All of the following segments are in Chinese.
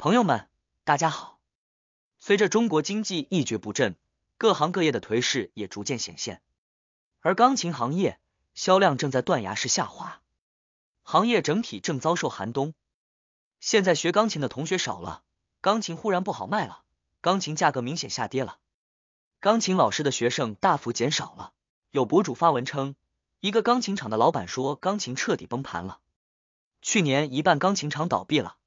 朋友们，大家好。随着中国经济一蹶不振，各行各业的颓势也逐渐显现，而钢琴行业销量正在断崖式下滑，行业整体正遭受寒冬。现在学钢琴的同学少了，钢琴忽然不好卖了，钢琴价格明显下跌了，钢琴老师的学生大幅减少了。有博主发文称，一个钢琴厂的老板说，钢琴彻底崩盘了，去年一半钢琴厂倒闭了。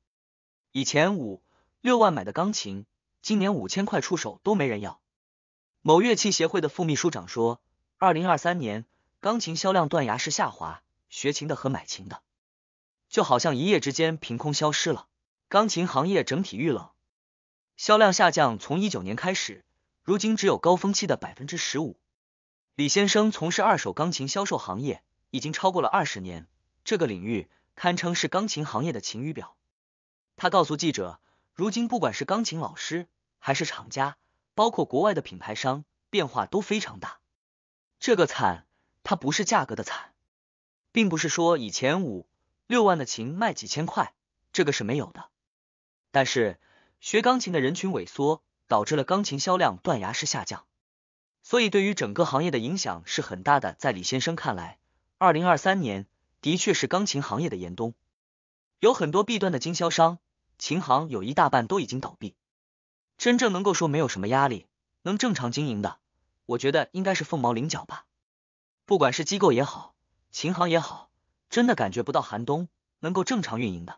以前五六万买的钢琴，今年五千块出手都没人要。某乐器协会的副秘书长说，二零二三年钢琴销量断崖式下滑，学琴的和买琴的，就好像一夜之间凭空消失了。钢琴行业整体遇冷，销量下降从一九年开始，如今只有高峰期的百分之十五。李先生从事二手钢琴销售行业已经超过了二十年，这个领域堪称是钢琴行业的晴雨表。他告诉记者：“如今不管是钢琴老师还是厂家，包括国外的品牌商，变化都非常大。这个惨，它不是价格的惨，并不是说以前五六万的琴卖几千块，这个是没有的。但是学钢琴的人群萎缩，导致了钢琴销量断崖式下降，所以对于整个行业的影响是很大的。在李先生看来，二零二三年的确是钢琴行业的严冬，有很多弊端的经销商。”琴行有一大半都已经倒闭，真正能够说没有什么压力，能正常经营的，我觉得应该是凤毛麟角吧。不管是机构也好，琴行也好，真的感觉不到寒冬能够正常运营的，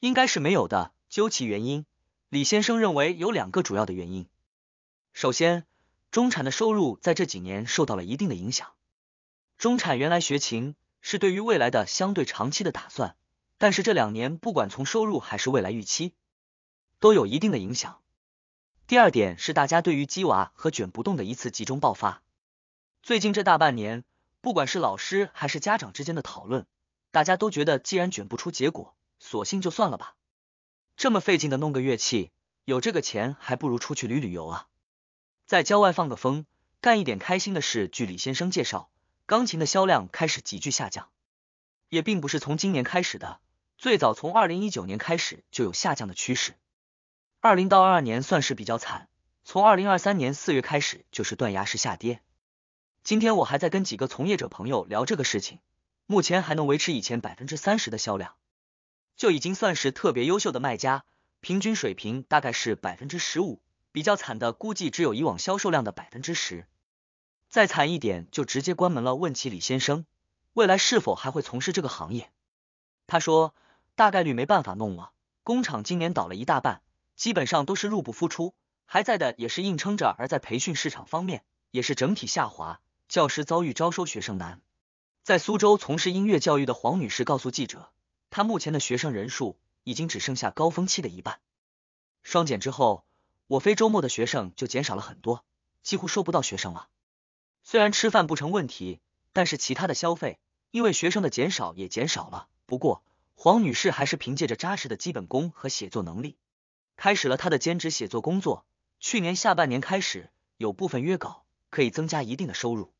应该是没有的。究其原因，李先生认为有两个主要的原因。首先，中产的收入在这几年受到了一定的影响。中产原来学琴是对于未来的相对长期的打算。但是这两年，不管从收入还是未来预期，都有一定的影响。第二点是，大家对于鸡娃和卷不动的一次集中爆发。最近这大半年，不管是老师还是家长之间的讨论，大家都觉得既然卷不出结果，索性就算了吧。这么费劲的弄个乐器，有这个钱还不如出去旅旅游啊，在郊外放个风，干一点开心的事。据李先生介绍，钢琴的销量开始急剧下降，也并不是从今年开始的。最早从二零一九年开始就有下降的趋势，二零到二二年算是比较惨，从二零二三年四月开始就是断崖式下跌。今天我还在跟几个从业者朋友聊这个事情，目前还能维持以前百分之三十的销量，就已经算是特别优秀的卖家，平均水平大概是百分之十五，比较惨的估计只有以往销售量的百分之十，再惨一点就直接关门了。问起李先生未来是否还会从事这个行业，他说。大概率没办法弄了，工厂今年倒了一大半，基本上都是入不敷出，还在的也是硬撑着；而在培训市场方面，也是整体下滑，教师遭遇招收学生难。在苏州从事音乐教育的黄女士告诉记者，她目前的学生人数已经只剩下高峰期的一半。双减之后，我非周末的学生就减少了很多，几乎收不到学生了。虽然吃饭不成问题，但是其他的消费因为学生的减少也减少了。不过。黄女士还是凭借着扎实的基本功和写作能力，开始了她的兼职写作工作。去年下半年开始，有部分约稿，可以增加一定的收入，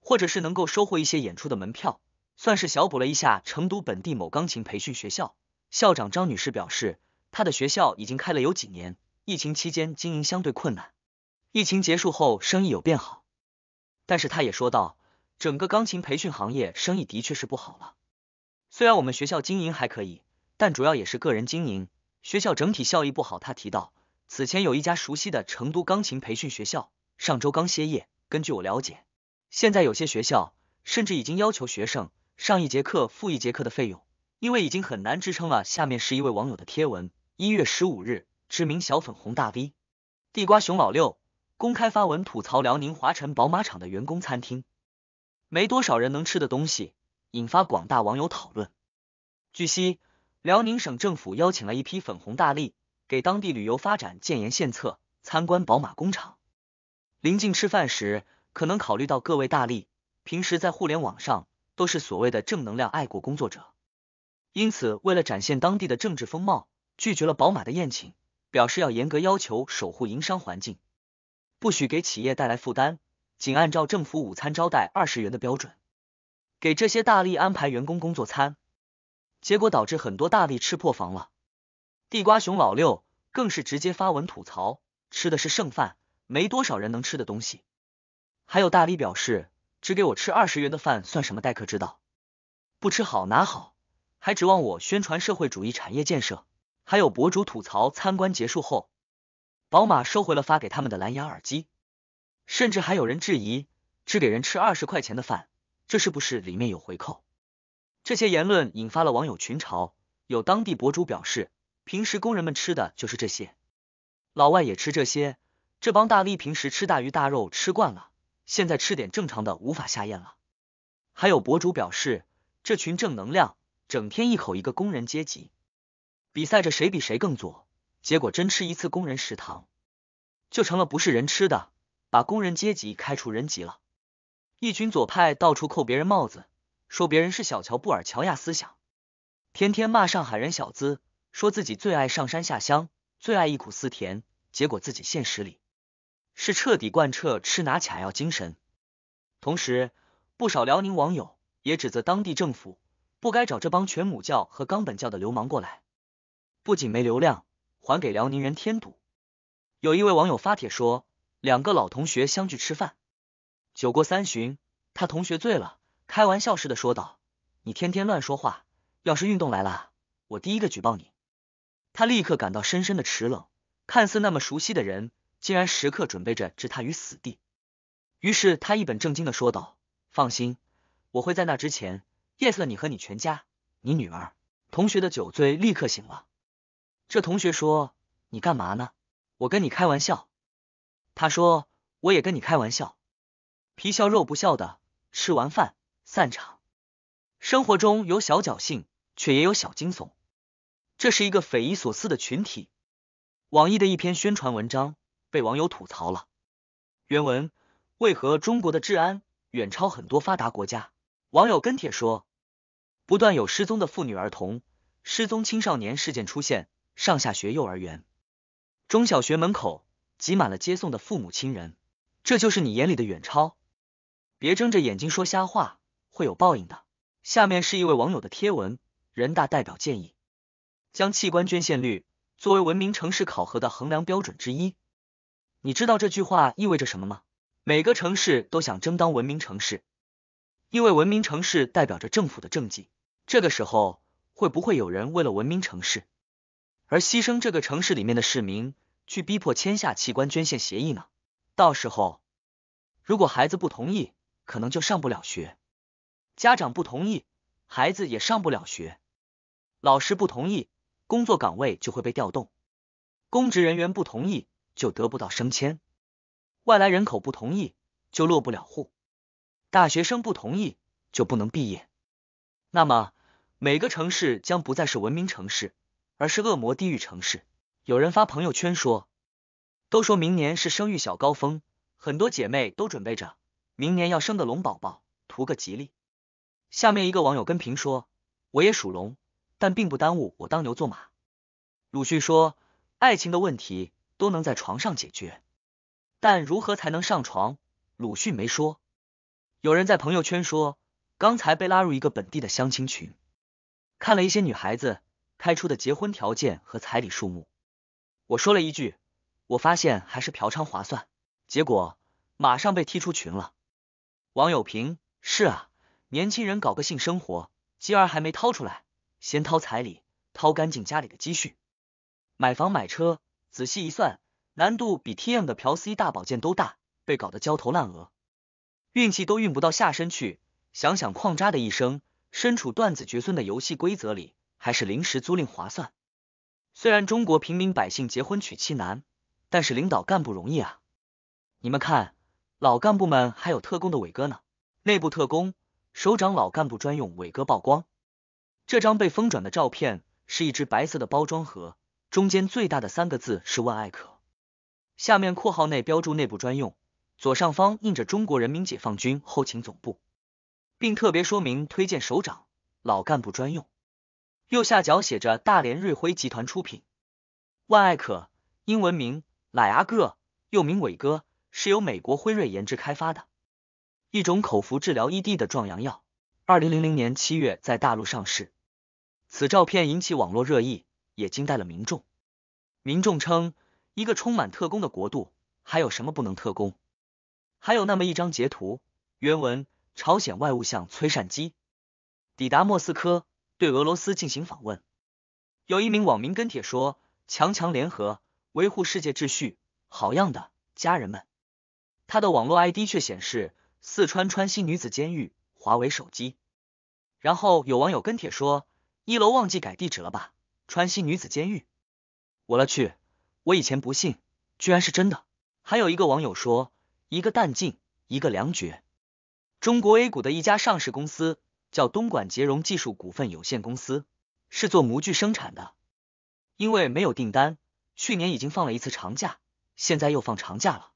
或者是能够收获一些演出的门票，算是小补了一下。成都本地某钢琴培训学校校长张女士表示，她的学校已经开了有几年，疫情期间经营相对困难，疫情结束后生意有变好，但是她也说到，整个钢琴培训行业生意的确是不好了。虽然我们学校经营还可以，但主要也是个人经营，学校整体效益不好。他提到，此前有一家熟悉的成都钢琴培训学校，上周刚歇业。根据我了解，现在有些学校甚至已经要求学生上一节课付一节课的费用，因为已经很难支撑了。下面是一位网友的贴文：一月十五日，知名小粉红大 V 地瓜熊老六公开发文吐槽辽宁华晨宝马厂的员工餐厅，没多少人能吃的东西。引发广大网友讨论。据悉，辽宁省政府邀请了一批“粉红大吏，给当地旅游发展建言献策，参观宝马工厂。临近吃饭时，可能考虑到各位大吏平时在互联网上都是所谓的正能量爱国工作者，因此为了展现当地的政治风貌，拒绝了宝马的宴请，表示要严格要求守护营商环境，不许给企业带来负担，仅按照政府午餐招待二十元的标准。给这些大力安排员工工作餐，结果导致很多大力吃破防了。地瓜熊老六更是直接发文吐槽，吃的是剩饭，没多少人能吃的东西。还有大力表示，只给我吃二十元的饭，算什么待客之道？不吃好哪好？还指望我宣传社会主义产业建设？还有博主吐槽，参观结束后，宝马收回了发给他们的蓝牙耳机，甚至还有人质疑，只给人吃二十块钱的饭。这是不是里面有回扣？这些言论引发了网友群嘲。有当地博主表示，平时工人们吃的就是这些，老外也吃这些。这帮大 V 平时吃大鱼大肉吃惯了，现在吃点正常的无法下咽了。还有博主表示，这群正能量整天一口一个工人阶级，比赛着谁比谁更左，结果真吃一次工人食堂，就成了不是人吃的，把工人阶级开除人籍了。一群左派到处扣别人帽子，说别人是小乔布尔乔亚思想，天天骂上海人小资，说自己最爱上山下乡，最爱忆苦思甜，结果自己现实里是彻底贯彻吃拿卡要精神。同时，不少辽宁网友也指责当地政府不该找这帮全母教和冈本教的流氓过来，不仅没流量，还给辽宁人添堵。有一位网友发帖说，两个老同学相聚吃饭。酒过三巡，他同学醉了，开玩笑似的说道：“你天天乱说话，要是运动来了，我第一个举报你。”他立刻感到深深的齿冷，看似那么熟悉的人，竟然时刻准备着置他于死地。于是他一本正经的说道：“放心，我会在那之前夜色你和你全家，你女儿。”同学的酒醉立刻醒了，这同学说：“你干嘛呢？我跟你开玩笑。”他说：“我也跟你开玩笑。”皮笑肉不笑的吃完饭散场。生活中有小侥幸，却也有小惊悚。这是一个匪夷所思的群体。网易的一篇宣传文章被网友吐槽了。原文：为何中国的治安远超很多发达国家？网友跟帖说：不断有失踪的妇女、儿童、失踪青少年事件出现，上下学、幼儿园、中小学门口挤满了接送的父母亲人。这就是你眼里的远超。别睁着眼睛说瞎话，会有报应的。下面是一位网友的贴文：人大代表建议将器官捐献率作为文明城市考核的衡量标准之一。你知道这句话意味着什么吗？每个城市都想争当文明城市，因为文明城市代表着政府的政绩。这个时候，会不会有人为了文明城市而牺牲这个城市里面的市民，去逼迫签下器官捐献协议呢？到时候，如果孩子不同意，可能就上不了学，家长不同意，孩子也上不了学；老师不同意，工作岗位就会被调动；公职人员不同意，就得不到升迁；外来人口不同意，就落不了户；大学生不同意，就不能毕业。那么，每个城市将不再是文明城市，而是恶魔地狱城市。有人发朋友圈说：“都说明年是生育小高峰，很多姐妹都准备着。”明年要生个龙宝宝，图个吉利。下面一个网友跟评说：“我也属龙，但并不耽误我当牛做马。”鲁迅说：“爱情的问题都能在床上解决，但如何才能上床？”鲁迅没说。有人在朋友圈说：“刚才被拉入一个本地的相亲群，看了一些女孩子开出的结婚条件和彩礼数目。”我说了一句：“我发现还是嫖娼划算。”结果马上被踢出群了。网友评是啊，年轻人搞个性生活，鸡儿还没掏出来，先掏彩礼，掏干净家里的积蓄，买房买车，仔细一算，难度比 T M 的嫖 C 大保健都大，被搞得焦头烂额，运气都运不到下身去。想想矿渣的一生，身处断子绝孙的游戏规则里，还是临时租赁划算。虽然中国平民百姓结婚娶妻难，但是领导干部容易啊，你们看。老干部们还有特工的伟哥呢，内部特工首长老干部专用伟哥曝光。这张被疯转的照片是一只白色的包装盒，中间最大的三个字是万艾可，下面括号内标注内部专用，左上方印着中国人民解放军后勤总部，并特别说明推荐首长老干部专用。右下角写着大连瑞辉集团出品。万艾可英文名莱阿哥，又名伟哥。是由美国辉瑞研制开发的一种口服治疗 ED 的壮阳药，二零零零年七月在大陆上市。此照片引起网络热议，也惊呆了民众。民众称：“一个充满特工的国度，还有什么不能特工？”还有那么一张截图，原文：朝鲜外务相崔善基抵达莫斯科，对俄罗斯进行访问。有一名网民跟帖说：“强强联合，维护世界秩序，好样的，家人们。”他的网络 ID 却显示“四川川西女子监狱”华为手机。然后有网友跟帖说：“一楼忘记改地址了吧？川西女子监狱。”我了去，我以前不信，居然是真的。还有一个网友说：“一个弹尽，一个粮绝。”中国 A 股的一家上市公司叫东莞杰荣技术股份有限公司，是做模具生产的。因为没有订单，去年已经放了一次长假，现在又放长假了。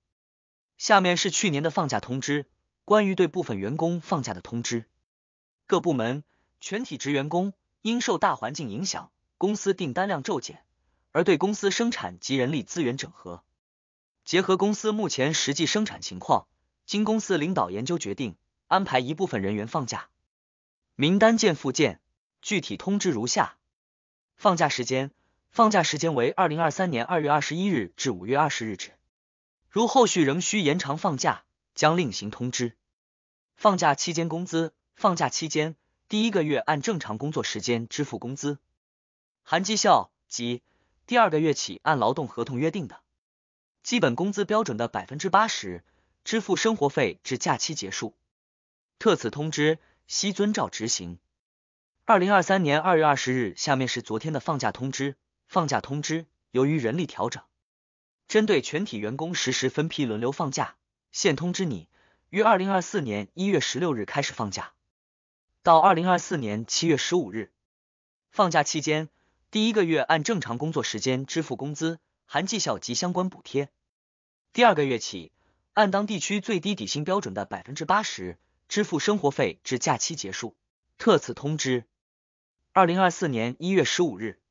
下面是去年的放假通知，关于对部分员工放假的通知。各部门全体职员工，因受大环境影响，公司订单量骤减，而对公司生产及人力资源整合，结合公司目前实际生产情况，经公司领导研究决定，安排一部分人员放假。名单见附件，具体通知如下：放假时间，放假时间为二零二三年二月二十一日至五月二十日止。如后续仍需延长放假，将另行通知。放假期间工资，放假期间第一个月按正常工作时间支付工资，含绩效；及第二个月起按劳动合同约定的基本工资标准的百分之八十支付生活费至假期结束。特此通知，悉遵照执行。二零二三年二月二十日，下面是昨天的放假通知。放假通知，由于人力调整。针对全体员工实时分批轮流放假，现通知你于二零二四年一月十六日开始放假，到二零二四年七月十五日。放假期间，第一个月按正常工作时间支付工资，含绩效及相关补贴；第二个月起，按当地区最低底薪标准的百分之八十支付生活费至假期结束。特此通知。二零二四年一月十五日。